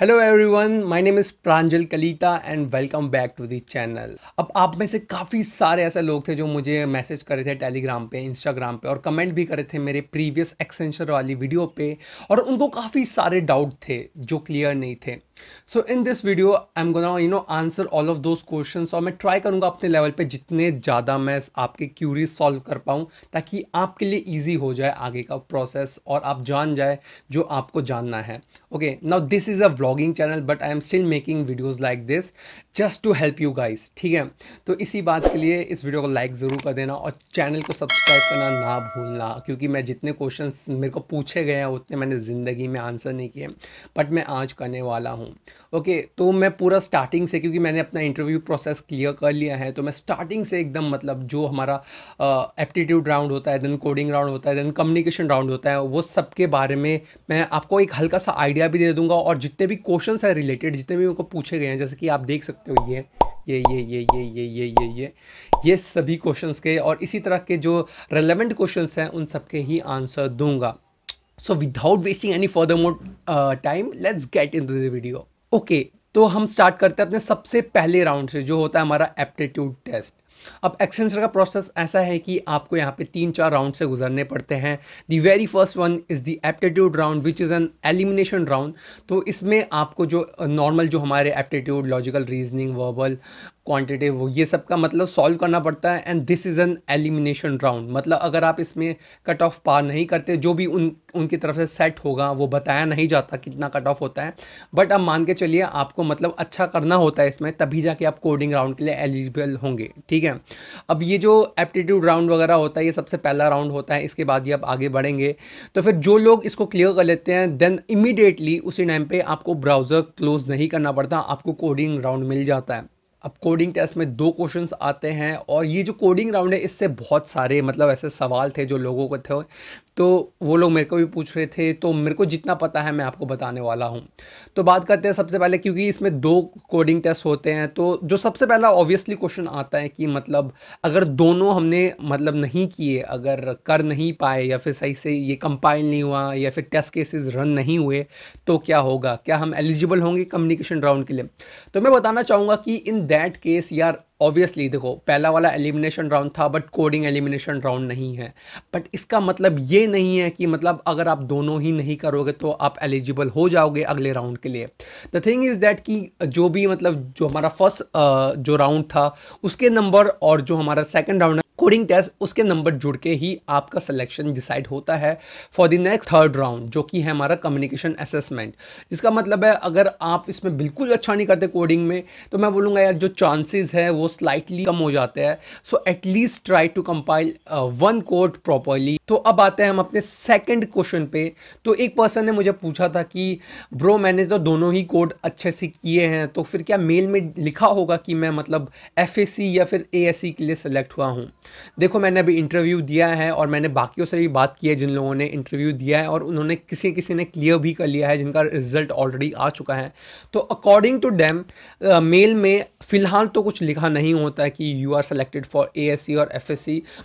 hello everyone my name is Pranjal Kalita and welcome back to the channel अब आप में से काफ़ी सारे ऐसे लोग थे जो मुझे मैसेज करे थे टेलीग्राम पे इंस्टाग्राम पे और कमेंट भी करे थे मेरे प्रीवियस एक्सेंचर वाली वीडियो पे और उनको काफ़ी सारे डाउट थे जो क्लियर नहीं थे so in this video I am gonna you know answer all of those question और मैं ट्राई करूंगा अपने लेवल पे जितने ज़्यादा मैं आपके क्यूरीज सॉल्व कर पाऊँ ताकि आपके लिए ईजी हो जाए आगे का प्रोसेस और आप जान जाए जो आपको जानना है okay now this is a vlogging channel but I am still making videos like this just to help you guys ठीक है तो इसी बात के लिए इस वीडियो को लाइक ज़रूर कर देना और चैनल को सब्सक्राइब करना ना भूलना क्योंकि मैं जितने क्वेश्चन मेरे को पूछे गए हैं उतने मैंने ज़िंदगी में आंसर नहीं किए बट मैं आज करने वाला हूँ ओके तो मैं पूरा स्टार्टिंग से क्योंकि मैंने अपना इंटरव्यू प्रोसेस क्लियर कर लिया है तो मैं स्टार्टिंग से एकदम मतलब जो हमारा एप्टीट्यूड राउंड होता है देन कोडिंग राउंड होता है देन कम्युनिकेशन राउंड होता है वो सब के बारे में मैं आपको एक हल्का सा आइडिया भी दे दूंगा और जितने भी क्वेश्चन हैं रिलेटेड जितने भी मेरे को पूछे गए हैं जैसे कि आप देख सकते तो ये ये ये ये ये ये ये ये ये ये सभी क्वेश्चंस के और इसी तरह के जो रेलेवेंट क्वेश्चंस हैं उन सब के ही आंसर दूंगा so without wasting any further more time let's get in the video okay तो हम स्टार्ट करते हैं अपने सबसे पहले राउंड से जो होता है हमारा एप्टीट्यूड टेस्ट अब एक्सटेंसर का प्रोसेस ऐसा है कि आपको यहाँ पे तीन चार राउंड से गुजरने पड़ते हैं the very first one is the aptitude round which is an elimination round तो इसमें आपको जो नॉर्मल जो हमारे aptitude logical reasoning verbal quantitative हो ये सब का मतलब सॉल्व करना पड़ता है and this is an elimination round मतलब अगर आप इसमें कट ऑफ पार नहीं करते जो भी उन उनकी तरफ से सेट होगा वो बताया नहीं जाता कितना कट ऑफ होता है बट अब मान के चलिए आपको मतलब अच्छा करना होता है इसमें तभी जाके आप कोडिंग राउंड के लिए एलिजिबल होंगे ठीक है अब ये जो एप्टीट्यूड राउंड वगैरह होता है ये सबसे पहला राउंड होता है इसके बाद ये आप आगे बढ़ेंगे तो फिर जो लोग इसको क्लियर कर लेते हैं देन इमीडिएटली उसी टाइम पर आपको ब्राउज़र क्लोज नहीं करना पड़ता आपको कोडिंग राउंड मिल जाता है अब कोडिंग टेस्ट में दो क्वेश्चन आते हैं और ये जो कोडिंग राउंड है इससे बहुत सारे मतलब ऐसे सवाल थे जो लोगों को थे तो वो लोग मेरे को भी पूछ रहे थे तो मेरे को जितना पता है मैं आपको बताने वाला हूँ तो बात करते हैं सबसे पहले क्योंकि इसमें दो कोडिंग टेस्ट होते हैं तो जो सबसे पहला ऑब्वियसली क्वेश्चन आता है कि मतलब अगर दोनों हमने मतलब नहीं किए अगर कर नहीं पाए या फिर सही से ये कंपाइल नहीं हुआ या फिर टेस्ट केसेस रन नहीं हुए तो क्या होगा क्या हम एलिजिबल होंगे कम्युनिकेशन राउंड के लिए तो मैं बताना चाहूँगा कि इन दैट केस यार ऑब्वियसली देखो पहला वाला एलिमिनेशन राउंड था बट कोडिंग एलिमिनेशन राउंड नहीं है बट इसका मतलब ये नहीं है कि मतलब अगर आप दोनों ही नहीं करोगे तो आप एलिजिबल हो जाओगे अगले राउंड के लिए द थिंग इज़ दैट कि जो भी मतलब जो हमारा फर्स्ट जो राउंड था उसके नंबर और जो हमारा सेकेंड राउंड कोडिंग टेस्ट उसके नंबर जुड़ के ही आपका सिलेक्शन डिसाइड होता है for the next third round जो कि है हमारा कम्युनिकेशन असेसमेंट जिसका मतलब है अगर आप इसमें बिल्कुल अच्छा नहीं करते कोडिंग में तो मैं बोलूँगा यार जो चांसेस है वो स्लाइटली कम हो जाते हैं so at least try to compile one code properly तो अब आते हैं हम अपने सेकेंड क्वेश्चन पे तो एक पर्सन ने मुझे पूछा था कि ब्रो मैंने तो दोनों ही कोड अच्छे से किए हैं तो फिर क्या मेल में लिखा होगा कि मैं मतलब एफ या फिर ए के लिए सेलेक्ट हुआ हूँ देखो मैंने अभी इंटरव्यू दिया है और मैंने बाकियों से भी बात की है जिन लोगों ने इंटरव्यू दिया है और उन्होंने किसी किसी ने क्लियर भी कर लिया है जिनका रिजल्ट ऑलरेडी आ चुका है तो अकॉर्डिंग टू डैम मेल में फ़िलहाल तो कुछ लिखा नहीं होता है कि you are selected for a और एफ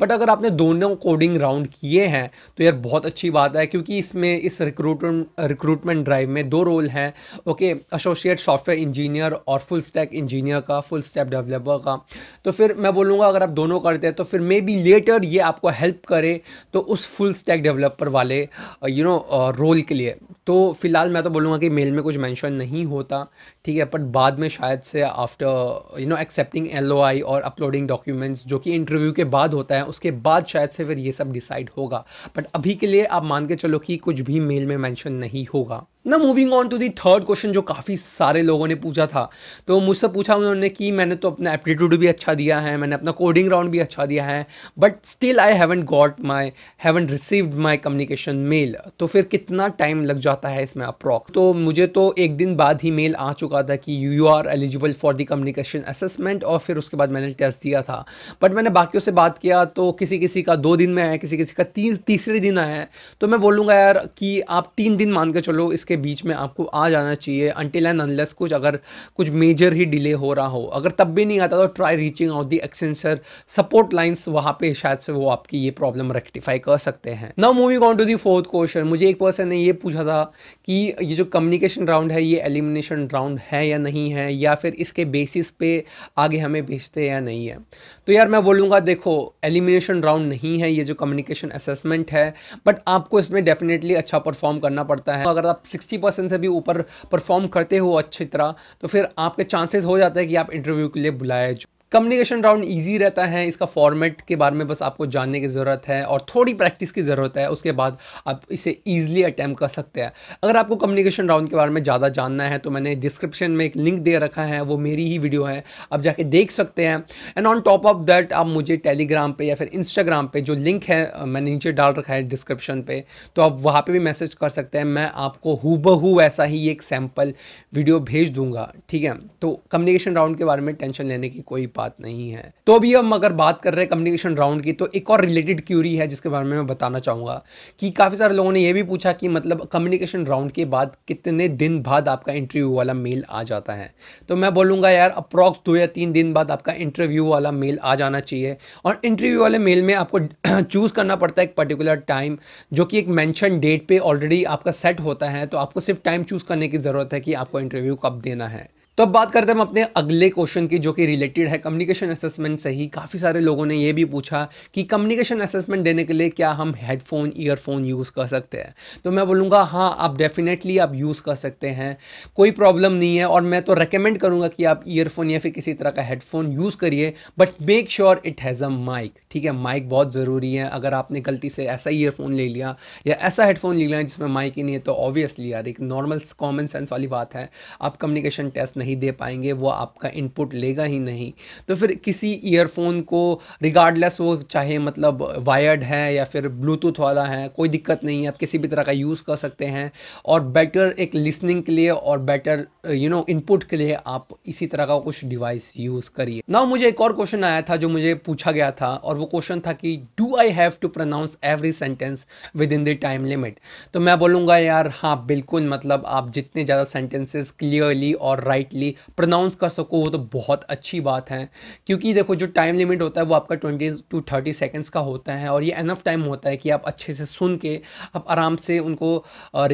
बट अगर आपने दोनों कोडिंग राउंड किए हैं तो यार बहुत अच्छी बात है क्योंकि इसमें इस रिक्रूट रिक्रूटमेंट ड्राइव में दो रोल हैं ओके एसोसिएट सॉफ्टवेयर इंजीनियर और फुल स्टैक इंजीनियर का फुल स्टैक डेवलपर का तो फिर मैं बोलूँगा अगर आप दोनों करते हैं तो फिर मे बी लेटर ये आपको हेल्प करे तो उस फुल स्टैक डेवलपर वाले यू नो रोल के लिए तो फ़िलहाल मैं तो बोलूँगा कि मेल में कुछ मेंशन नहीं होता ठीक है बट बाद में शायद से after you know accepting L और अपलोडिंग डॉक्यूमेंट्स जो कि इंटरव्यू के बाद होता है उसके बाद शायद से फिर ये सब डिसाइड होगा बट अभी के लिए आप मान के चलो कि कुछ भी मेल में मैंशन नहीं होगा ना moving on to the third question जो काफ़ी सारे लोगों ने पूछा था तो मुझसे पूछा उन्होंने कि मैंने तो अपना एप्टीट्यूड भी अच्छा दिया है मैंने अपना कोडिंग राउंड भी अच्छा दिया है but still I haven't got my haven't received my communication mail तो फिर कितना टाइम लग जाता है इसमें अप्रॉक्स तो मुझे तो एक दिन बाद ही मेल आ चुका था कि you are eligible for the communication assessment और फिर उसके बाद मैंने टेस्ट दिया था बट मैंने बाकियों से बात किया तो किसी किसी का दो दिन में आया किसी किसी का तीन तीसरे दिन आया है तो मैं बोलूँगा यार कि आप तीन दिन मान के चलो इसके बीच में आपको आ जाना चाहिए अनटिल एंड अनलेस कुछ अगर कुछ मेजर ही डिले हो रहा हो अगर तब भी नहीं आता तो try reaching out the Accenture support lines वहाँ पे शायद से वो आपकी ये प्रॉब्लम रेक्टिफाई कर सकते हैं now moving on to the fourth question मुझे एक पर्सन ने ये पूछा था कि ये जो कम्युनिकेशन राउंड है ये एलिमिनेशन राउंड है या नहीं है या फिर इसके बेसिस पे आगे हमें भेजते हैं या नहीं है तो यार मैं बोलूँगा देखो एलिमिनेशन राउंड नहीं है ये जो कम्युनिकेशन असेसमेंट है बट आपको इसमें डेफिनेटली अच्छा परफॉर्म करना पड़ता है अगर आप सिक्स सिक्सटी परसेंट से भी ऊपर परफॉर्म करते हो अच्छी तरह तो फिर आपके चांसेस हो जाते हैं कि आप इंटरव्यू के लिए बुलाए कम्युनिकेशन राउंड इजी रहता है इसका फॉर्मेट के बारे में बस आपको जानने की ज़रूरत है और थोड़ी प्रैक्टिस की ज़रूरत है उसके बाद आप इसे ईजिली अटैम्प्ट कर सकते हैं अगर आपको कम्युनिकेशन राउंड के बारे में ज़्यादा जानना है तो मैंने डिस्क्रिप्शन में एक लिंक दे रखा है वो मेरी ही वीडियो है आप जाके देख सकते हैं and on top of that आप मुझे टेलीग्राम पर या फिर इंस्टाग्राम पर जो लिंक है मैंने नीचे डाल रखा है डिस्क्रिप्शन पर तो आप वहाँ पर भी मैसेज कर सकते हैं मैं आपको हु ऐसा ही एक सैम्पल वीडियो भेज दूँगा ठीक है तो कम्युनिकेशन राउंड के बारे में टेंशन लेने की कोई बात नहीं है तो अभी हम अगर बात कर रहे हैं कम्युनिकेशन राउंड की तो एक और रिलेटेड क्यूरी है जिसके बारे में मैं बताना चाहूँगा कि काफ़ी सारे लोगों ने यह भी पूछा कि मतलब कम्युनिकेशन राउंड के बाद कितने दिन बाद आपका इंटरव्यू वाला मेल आ जाता है तो मैं बोलूँगा यार अप्रॉक्स दो या तीन दिन बाद आपका इंटरव्यू वाला मेल आ जाना चाहिए और इंटरव्यू वाले मेल में आपको चूज़ करना पड़ता है एक पर्टिकुलर टाइम जो कि एक मैंशन डेट पर ऑलरेडी आपका सेट होता है तो आपको सिर्फ टाइम चूज़ करने की ज़रूरत है कि आपको इंटरव्यू कब देना है तो अब बात करते हैं हम अपने अगले क्वेश्चन की जो कि रिलेटेड है कम्युनिकेशन असेसमेंट से ही काफ़ी सारे लोगों ने ये भी पूछा कि कम्युनिकेशन असेसमेंट देने के लिए क्या हम हेडफोन ईयरफोन यूज़ कर सकते हैं तो मैं बोलूँगा हाँ आप डेफिनेटली आप यूज़ कर सकते हैं कोई प्रॉब्लम नहीं है और मैं तो रिकमेंड करूँगा कि आप ईयरफोन या फिर किसी तरह का हेडफोन यूज़ करिए but make sure it has a mic ठीक है माइक बहुत ज़रूरी है अगर आपने गलती से ऐसा ईयरफोन ले लिया या ऐसा हेडफोन ले लिया जिसमें माइक ही नहीं है तो ऑब्वियसली यार एक नॉर्मल कॉमन सेंस वाली बात है आप कम्युनिकेशन टेस्ट नहीं नहीं दे पाएंगे वो आपका इनपुट लेगा ही नहीं तो फिर किसी ईयरफोन को रिगार्डलेस वो चाहे मतलब वायर्ड है या फिर ब्लूटूथ वाला है कोई दिक्कत नहीं है आप किसी भी तरह का यूज़ कर सकते हैं और बेटर एक लिसनिंग के लिए और बेटर यू नो इनपुट के लिए आप इसी तरह का कुछ डिवाइस यूज़ करिए ना मुझे एक और क्वेश्चन आया था जो मुझे पूछा गया था और वो क्वेश्चन था कि do I have to pronounce every sentence within the time limit तो मैं बोलूँगा यार हाँ बिल्कुल मतलब आप जितने ज़्यादा सेंटेंसेस क्लियरली और राइट करेक्टली प्रोनाउंस कर सको वो तो बहुत अच्छी बात है क्योंकि देखो जो टाइम लिमिट होता है वो आपका ट्वेंटी टू थर्टी सेकेंड्स का होता है और ये एनफ टाइम होता है कि आप अच्छे से सुन के आप आराम से उनको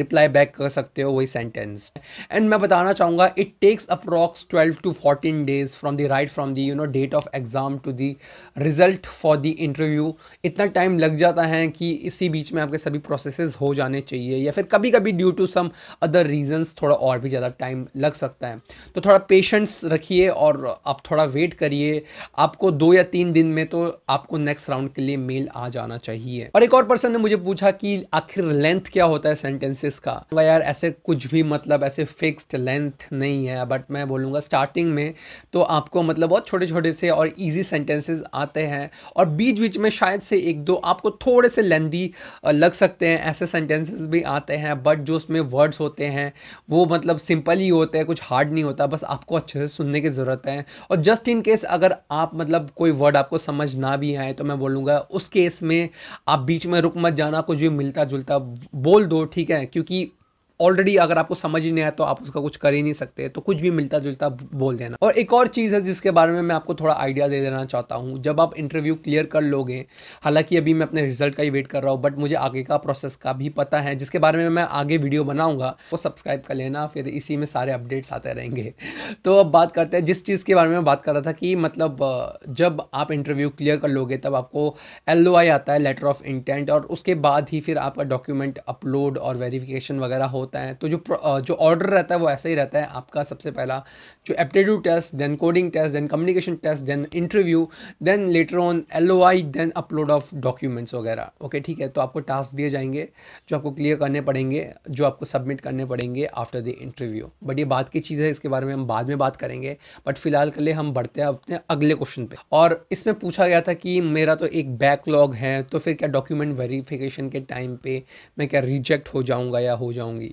रिप्लाई बैक कर सकते हो वही सेंटेंस एंड मैं बताना चाहूँगा it takes approx twelve to fourteen days from the right from the you know date of exam to the result for the interview इतना टाइम लग जाता है कि इसी बीच में आपके सभी प्रोसेसेस हो जाने चाहिए या फिर कभी कभी due to some other reasons थोड़ा और भी ज़्यादा टाइम लग सकता है तो थोड़ा पेशेंस रखिए और आप थोड़ा वेट करिए आपको दो या तीन दिन में तो आपको नेक्स्ट राउंड के लिए मेल आ जाना चाहिए और एक और पर्सन ने मुझे पूछा कि आखिर लेंथ क्या होता है सेंटेंसेस का तो यार ऐसे कुछ भी मतलब ऐसे फिक्स्ड लेंथ नहीं है बट मैं बोलूँगा स्टार्टिंग में तो आपको मतलब बहुत छोटे छोटे से और ईजी सेंटेंसेज आते हैं और बीच बीच में शायद से एक दो आपको थोड़े से लेंदी लग सकते हैं ऐसे सेंटेंसेस भी आते हैं बट जो उसमें वर्ड्स होते हैं वो मतलब सिंपल ही होते हैं कुछ हार्ड नहीं होता होता बस आपको अच्छे से सुनने की ज़रूरत है और जस्ट इन केस अगर आप मतलब कोई वर्ड आपको समझ ना भी आए तो मैं बोलूँगा उस केस में आप बीच में रुक मत जाना कुछ भी मिलता जुलता बोल दो ठीक है क्योंकि ऑलरेडी अगर आपको समझ ही नहीं आया तो आप उसका कुछ कर ही नहीं सकते तो कुछ भी मिलता जुलता बोल देना और एक और चीज़ है जिसके बारे में मैं आपको थोड़ा आइडिया दे देना चाहता हूँ जब आप इंटरव्यू क्लियर कर लोगे हालांकि अभी मैं अपने रिजल्ट का ही वेट कर रहा हूँ बट मुझे आगे का प्रोसेस का भी पता है जिसके बारे में मैं आगे वीडियो बनाऊँगा वो सब्सक्राइब कर लेना फिर इसी में सारे अपडेट्स आते रहेंगे तो अब बात करते हैं जिस चीज़ के बारे में बात कर रहा था कि मतलब जब आप इंटरव्यू क्लियर कर लोगे तब आपको एल आता है लेटर ऑफ इंटेंट और उसके बाद ही फिर आपका डॉक्यूमेंट अपलोड और वेरीफिकेशन वगैरह हो होता है तो जो जो ऑर्डर रहता है वो ऐसा ही रहता है आपका सबसे पहला जो aptitude test then coding test then communication test then interview then letter on L O I then upload of documents वगैरह ओके ठीक है तो आपको टास्क दिए जाएंगे जो आपको क्लियर करने पड़ेंगे जो आपको सबमिट करने पड़ेंगे आफ्टर द इंटरव्यू बट ये बात की चीज़ है इसके बारे में हम बाद में बात करेंगे बट फिलहाल के लिए हम बढ़ते हैं अपने अगले क्वेश्चन पर और इसमें पूछा गया था कि मेरा तो एक बैकलॉग है तो फिर क्या डॉक्यूमेंट वेरीफिकेशन के टाइम पे मैं क्या रिजेक्ट हो जाऊँगा या हो जाऊँगी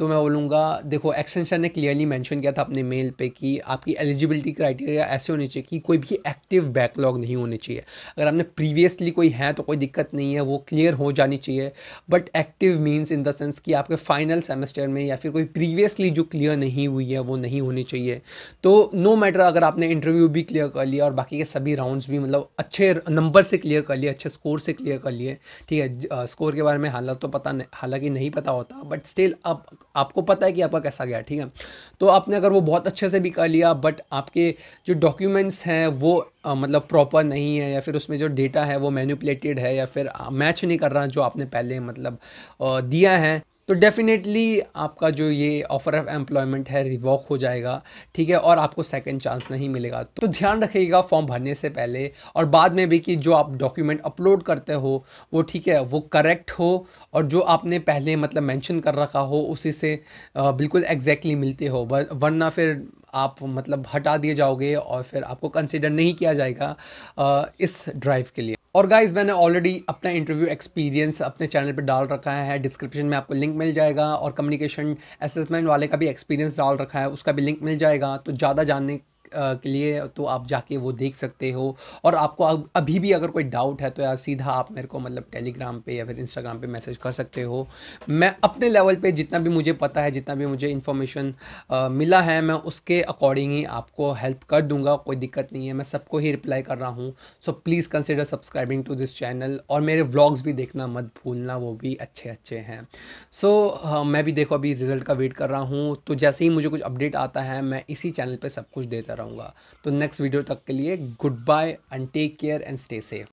तो मैं बोलूँगा देखो एक्सटेंशन ने क्लियरली मेंशन किया था अपने मेल पे कि आपकी एलिजिबिलिटी क्राइटेरिया ऐसे होने चाहिए कि कोई भी एक्टिव बैकलॉग नहीं होने चाहिए अगर आपने प्रीवियसली कोई है तो कोई दिक्कत नहीं है वो क्लियर हो जानी चाहिए but active means in the sense कि आपके फाइनल सेमेस्टर में या फिर कोई प्रीवियसली जो क्लियर नहीं हुई है वो नहीं होनी चाहिए तो नो no मैटर अगर आपने इंटरव्यू भी क्लियर कर लिया और बाकी के सभी राउंड्स भी मतलब अच्छे नंबर से क्लियर कर लिए अच्छे स्कोर से क्लियर कर लिए ठीक है स्कोर के बारे में हालत तो पता हालांकि नहीं पता होता बट स्टिल अब आपको पता है कि आपका कैसा गया ठीक है तो आपने अगर वो बहुत अच्छे से भी कर लिया बट आपके जो डॉक्यूमेंट्स हैं वो आ, मतलब प्रॉपर नहीं है या फिर उसमें जो डेटा है वो मैनिपुलेटेड है या फिर मैच नहीं कर रहा जो आपने पहले मतलब आ, दिया है तो डेफ़िनेटली आपका जो ये ऑफ़र ऑफ एम्प्लॉयमेंट है रिवॉक हो जाएगा ठीक है और आपको सेकेंड चांस नहीं मिलेगा तो ध्यान रखिएगा फॉर्म भरने से पहले और बाद में भी कि जो आप डॉक्यूमेंट अपलोड करते हो वो ठीक है वो करेक्ट हो और जो आपने पहले मतलब मेंशन कर रखा हो उसी से बिल्कुल एग्जैक्टली मिलते हो वरना फिर आप मतलब हटा दिए जाओगे और फिर आपको कंसिडर नहीं किया जाएगा इस ड्राइव के लिए और गाइज मैंने ऑलरेडी अपना इंटरव्यू एक्सपीरियंस अपने चैनल पे डाल रखा है डिस्क्रिप्शन में आपको लिंक मिल जाएगा और कम्युनिकेशन असेसमेंट वाले का भी एक्सपीरियंस डाल रखा है उसका भी लिंक मिल जाएगा तो ज़्यादा जानने के लिए तो आप जाके वो देख सकते हो और आपको अभी भी अगर कोई डाउट है तो यार सीधा आप मेरे को मतलब टेलीग्राम पे या फिर इंस्टाग्राम पे मैसेज कर सकते हो मैं अपने लेवल पे जितना भी मुझे पता है जितना भी मुझे इन्फॉर्मेशन मिला है मैं उसके अकॉर्डिंग ही आपको हेल्प कर दूंगा कोई दिक्कत नहीं है मैं सबको ही रिप्लाई कर रहा हूँ so please consider subscribing to this channel और मेरे व्लॉग्स भी देखना मत भूलना वो भी अच्छे अच्छे हैं सो so, uh, मैं भी देखो अभी रिजल्ट का वेट कर रहा हूँ तो जैसे ही मुझे कुछ अपडेट आता है मैं इसी चैनल पर सब कुछ देता रहा कराऊंगा तो नेक्स्ट वीडियो तक के लिए goodbye and take care and stay safe